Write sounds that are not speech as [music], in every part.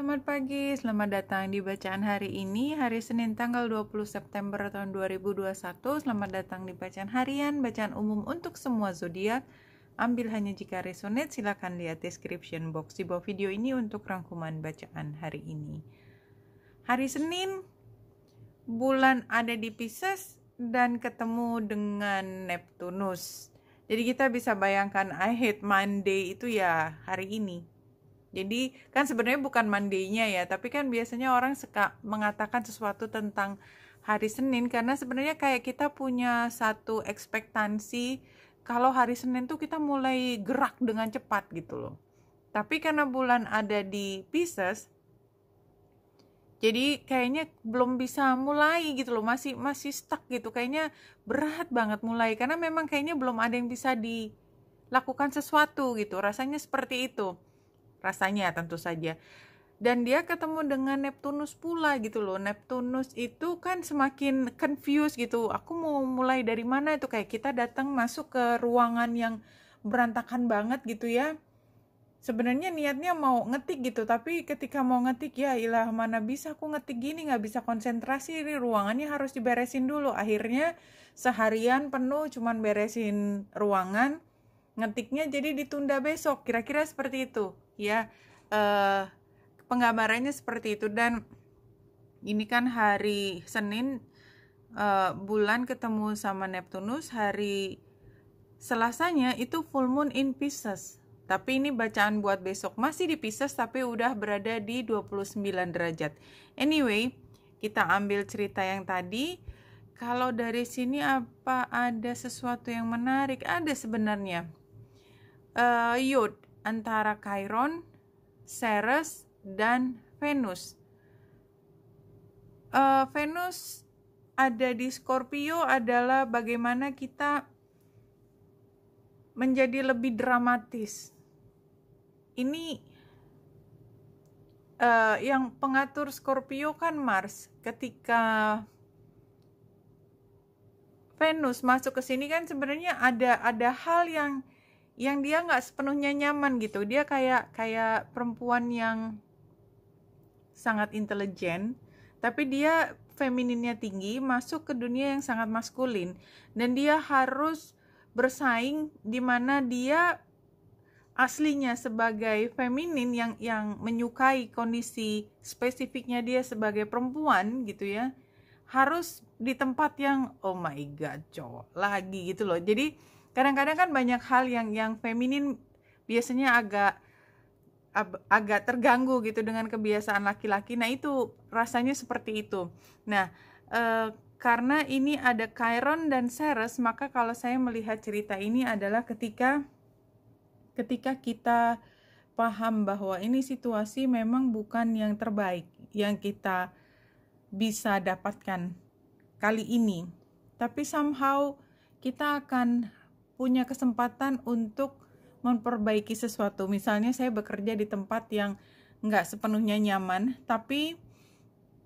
Selamat pagi, selamat datang di bacaan hari ini, hari Senin tanggal 20 September tahun 2021. Selamat datang di bacaan harian, bacaan umum untuk semua zodiak. Ambil hanya jika resonate, silakan lihat description box di bawah video ini untuk rangkuman bacaan hari ini. Hari Senin, bulan ada di Pisces dan ketemu dengan Neptunus. Jadi kita bisa bayangkan I hate Monday itu ya hari ini jadi kan sebenarnya bukan mandinya ya, tapi kan biasanya orang suka mengatakan sesuatu tentang hari Senin karena sebenarnya kayak kita punya satu ekspektansi kalau hari Senin tuh kita mulai gerak dengan cepat gitu loh. Tapi karena bulan ada di Pisces jadi kayaknya belum bisa mulai gitu loh, masih masih stuck gitu. Kayaknya berat banget mulai karena memang kayaknya belum ada yang bisa dilakukan sesuatu gitu. Rasanya seperti itu rasanya tentu saja dan dia ketemu dengan Neptunus pula gitu loh Neptunus itu kan semakin confused gitu aku mau mulai dari mana itu kayak kita datang masuk ke ruangan yang berantakan banget gitu ya sebenarnya niatnya mau ngetik gitu tapi ketika mau ngetik ya ilah mana bisa aku ngetik gini nggak bisa konsentrasi ini ruangannya harus diberesin dulu akhirnya seharian penuh cuman beresin ruangan ngetiknya jadi ditunda besok kira-kira seperti itu ya uh, penggambarannya seperti itu dan ini kan hari Senin uh, bulan ketemu sama Neptunus hari Selasanya itu full moon in Pisces tapi ini bacaan buat besok masih di Pisces tapi udah berada di 29 derajat. Anyway, kita ambil cerita yang tadi. Kalau dari sini apa ada sesuatu yang menarik? Ada sebenarnya. Uh, yod antara Chiron, Ceres, dan Venus. Uh, Venus ada di Scorpio adalah bagaimana kita menjadi lebih dramatis. Ini uh, yang pengatur Scorpio kan Mars. Ketika Venus masuk ke sini kan sebenarnya ada ada hal yang yang dia nggak sepenuhnya nyaman gitu dia kayak kayak perempuan yang sangat intelijen tapi dia femininnya tinggi masuk ke dunia yang sangat maskulin dan dia harus bersaing di mana dia aslinya sebagai feminin yang yang menyukai kondisi spesifiknya dia sebagai perempuan gitu ya harus di tempat yang oh my god cowok lagi gitu loh jadi kadang-kadang kan banyak hal yang yang feminin biasanya agak ab, agak terganggu gitu dengan kebiasaan laki-laki. Nah, itu rasanya seperti itu. Nah, e, karena ini ada Chiron dan Ceres, maka kalau saya melihat cerita ini adalah ketika ketika kita paham bahwa ini situasi memang bukan yang terbaik yang kita bisa dapatkan kali ini. Tapi somehow kita akan punya kesempatan untuk memperbaiki sesuatu. Misalnya saya bekerja di tempat yang nggak sepenuhnya nyaman, tapi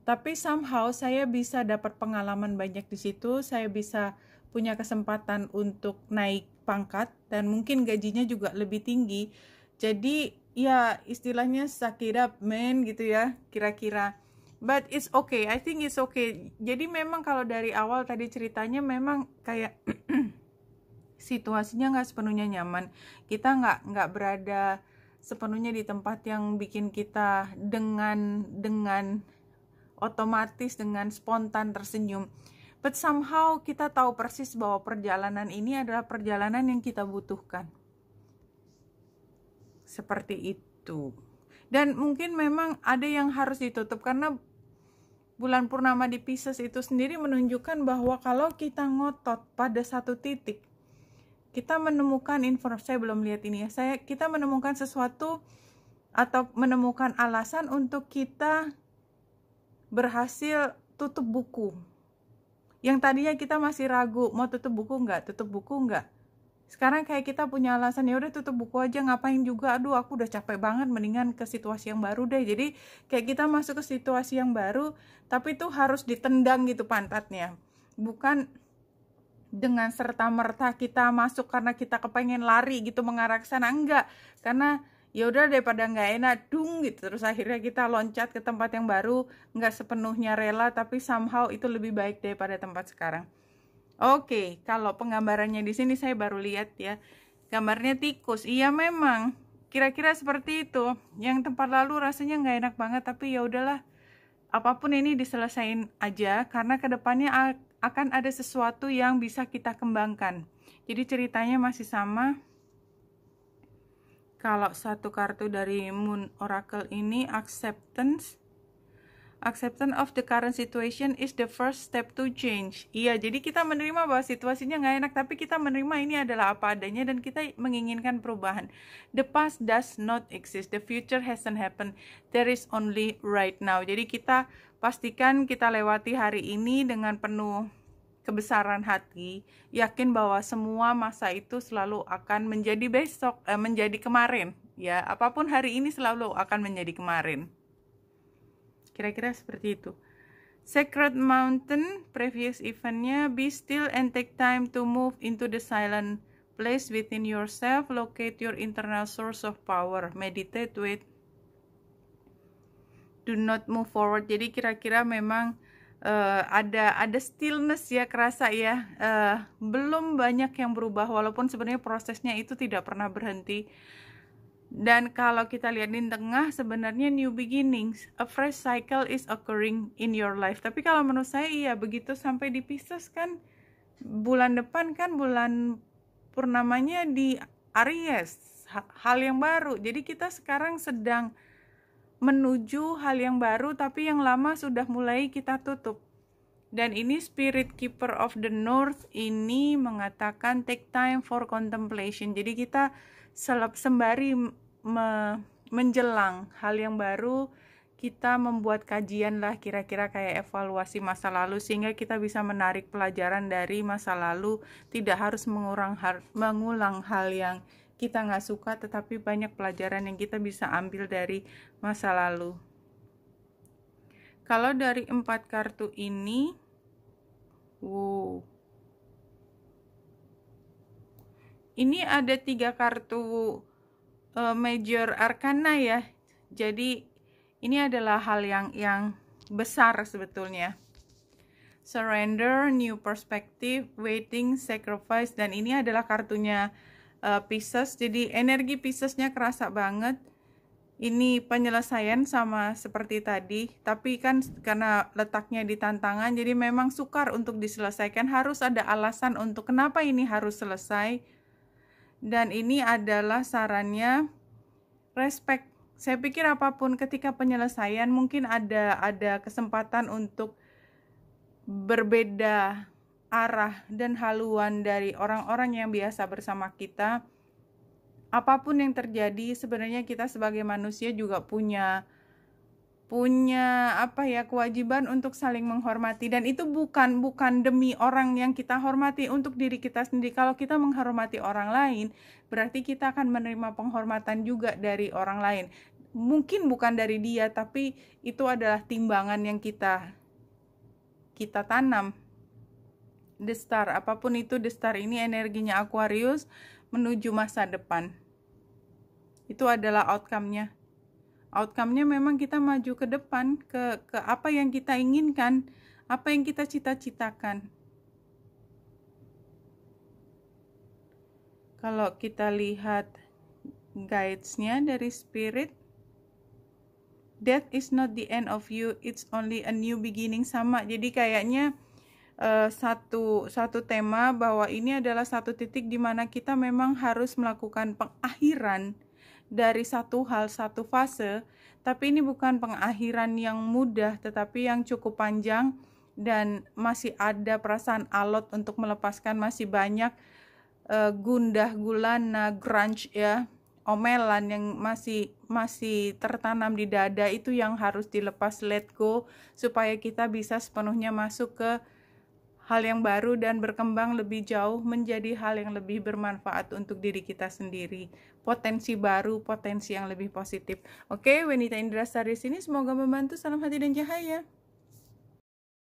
tapi somehow saya bisa dapat pengalaman banyak di situ, saya bisa punya kesempatan untuk naik pangkat dan mungkin gajinya juga lebih tinggi. Jadi ya istilahnya suck men gitu ya kira-kira. But it's okay, I think it's okay. Jadi memang kalau dari awal tadi ceritanya memang kayak [clears throat] situasinya nggak sepenuhnya nyaman kita nggak nggak berada sepenuhnya di tempat yang bikin kita dengan dengan otomatis dengan spontan tersenyum but somehow kita tahu persis bahwa perjalanan ini adalah perjalanan yang kita butuhkan seperti itu dan mungkin memang ada yang harus ditutup karena bulan purnama di Pisces itu sendiri menunjukkan bahwa kalau kita ngotot pada satu titik kita menemukan informasi saya belum lihat ini ya saya kita menemukan sesuatu atau menemukan alasan untuk kita berhasil tutup buku yang tadinya kita masih ragu mau tutup buku nggak tutup buku nggak sekarang kayak kita punya alasan ya udah tutup buku aja ngapain juga aduh aku udah capek banget mendingan ke situasi yang baru deh jadi kayak kita masuk ke situasi yang baru tapi itu harus ditendang gitu pantatnya bukan dengan serta-merta kita masuk karena kita kepengen lari gitu mengarah ke sana enggak karena ya udah daripada enggak enak dung gitu terus akhirnya kita loncat ke tempat yang baru enggak sepenuhnya rela tapi somehow itu lebih baik daripada tempat sekarang oke okay, kalau penggambarannya di sini saya baru lihat ya gambarnya tikus iya memang kira-kira seperti itu yang tempat lalu rasanya enggak enak banget tapi ya udahlah apapun ini diselesain aja karena kedepannya akan ada sesuatu yang bisa kita kembangkan. Jadi ceritanya masih sama. Kalau satu kartu dari Moon Oracle ini acceptance Acceptance of the current situation is the first step to change. Iya, jadi kita menerima bahwa situasinya nggak enak, tapi kita menerima ini adalah apa adanya dan kita menginginkan perubahan. The past does not exist, the future hasn't happened, there is only right now. Jadi kita Pastikan kita lewati hari ini dengan penuh kebesaran hati, yakin bahwa semua masa itu selalu akan menjadi besok, eh, menjadi kemarin. Ya, apapun hari ini selalu akan menjadi kemarin. Kira-kira seperti itu. Sacred Mountain, previous eventnya, be still and take time to move into the silent place within yourself, locate your internal source of power, meditate with do not move forward jadi kira-kira memang uh, ada ada stillness ya kerasa ya uh, belum banyak yang berubah walaupun sebenarnya prosesnya itu tidak pernah berhenti dan kalau kita lihat di tengah sebenarnya new beginnings a fresh cycle is occurring in your life tapi kalau menurut saya iya begitu sampai di Pisces kan bulan depan kan bulan purnamanya di Aries hal yang baru jadi kita sekarang sedang menuju hal yang baru tapi yang lama sudah mulai kita tutup. Dan ini Spirit Keeper of the North ini mengatakan take time for contemplation. Jadi kita selap sembari me menjelang hal yang baru kita membuat kajian lah kira-kira kayak evaluasi masa lalu sehingga kita bisa menarik pelajaran dari masa lalu tidak harus mengulang hal yang kita nggak suka tetapi banyak pelajaran yang kita bisa ambil dari masa lalu kalau dari empat kartu ini wow ini ada tiga kartu uh, major arcana ya jadi ini adalah hal yang yang besar sebetulnya surrender new perspective waiting sacrifice dan ini adalah kartunya uh, eh, Pisces jadi energi Piscesnya kerasa banget ini penyelesaian sama seperti tadi tapi kan karena letaknya di tantangan jadi memang sukar untuk diselesaikan harus ada alasan untuk kenapa ini harus selesai dan ini adalah sarannya respect saya pikir apapun ketika penyelesaian mungkin ada ada kesempatan untuk berbeda arah dan haluan dari orang-orang yang biasa bersama kita, apapun yang terjadi, sebenarnya kita sebagai manusia juga punya punya apa ya kewajiban untuk saling menghormati dan itu bukan bukan demi orang yang kita hormati untuk diri kita sendiri kalau kita menghormati orang lain berarti kita akan menerima penghormatan juga dari orang lain mungkin bukan dari dia tapi itu adalah timbangan yang kita kita tanam The Star. Apapun itu The Star ini energinya Aquarius menuju masa depan. Itu adalah outcome-nya. Outcome-nya memang kita maju ke depan ke ke apa yang kita inginkan, apa yang kita cita-citakan. Kalau kita lihat guides-nya dari spirit Death is not the end of you, it's only a new beginning sama. Jadi kayaknya uh, satu satu tema bahwa ini adalah satu titik di mana kita memang harus melakukan pengakhiran dari satu hal satu fase tapi ini bukan pengakhiran yang mudah tetapi yang cukup panjang dan masih ada perasaan alot untuk melepaskan masih banyak uh, gundah gulana grunge ya omelan yang masih masih tertanam di dada itu yang harus dilepas let go supaya kita bisa sepenuhnya masuk ke hal yang baru dan berkembang lebih jauh menjadi hal yang lebih bermanfaat untuk diri kita sendiri. Potensi baru, potensi yang lebih positif. Oke, Wenita Indra Sari sini semoga membantu. Salam hati dan cahaya.